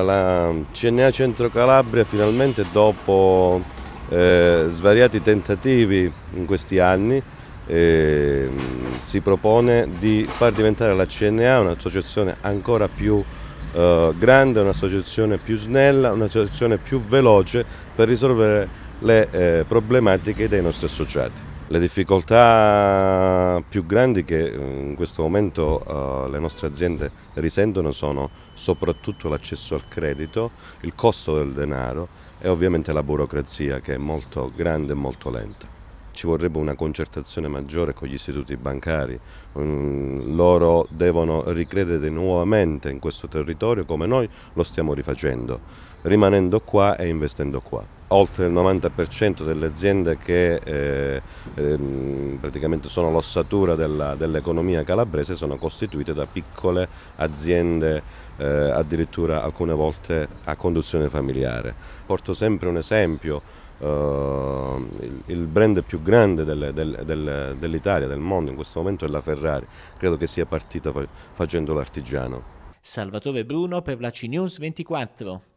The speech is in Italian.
La CNA Centro Calabria finalmente dopo eh, svariati tentativi in questi anni eh, si propone di far diventare la CNA un'associazione ancora più eh, grande, un'associazione più snella, un'associazione più veloce per risolvere le eh, problematiche dei nostri associati. Le difficoltà più grandi che eh, in questo momento eh, le nostre aziende risentono sono soprattutto l'accesso al credito, il costo del denaro e ovviamente la burocrazia che è molto grande e molto lenta. Ci vorrebbe una concertazione maggiore con gli istituti bancari, mm, loro devono ricredere nuovamente in questo territorio come noi lo stiamo rifacendo, rimanendo qua e investendo qua oltre il 90% delle aziende che eh, ehm, praticamente sono l'ossatura dell'economia dell calabrese sono costituite da piccole aziende, eh, addirittura alcune volte a conduzione familiare. Porto sempre un esempio. Uh, il, brand più grande del, del, del, dell'Italia, del mondo in questo momento è la Ferrari, credo che sia partita facendo l'artigiano. Salvatore Bruno per la CNews 24.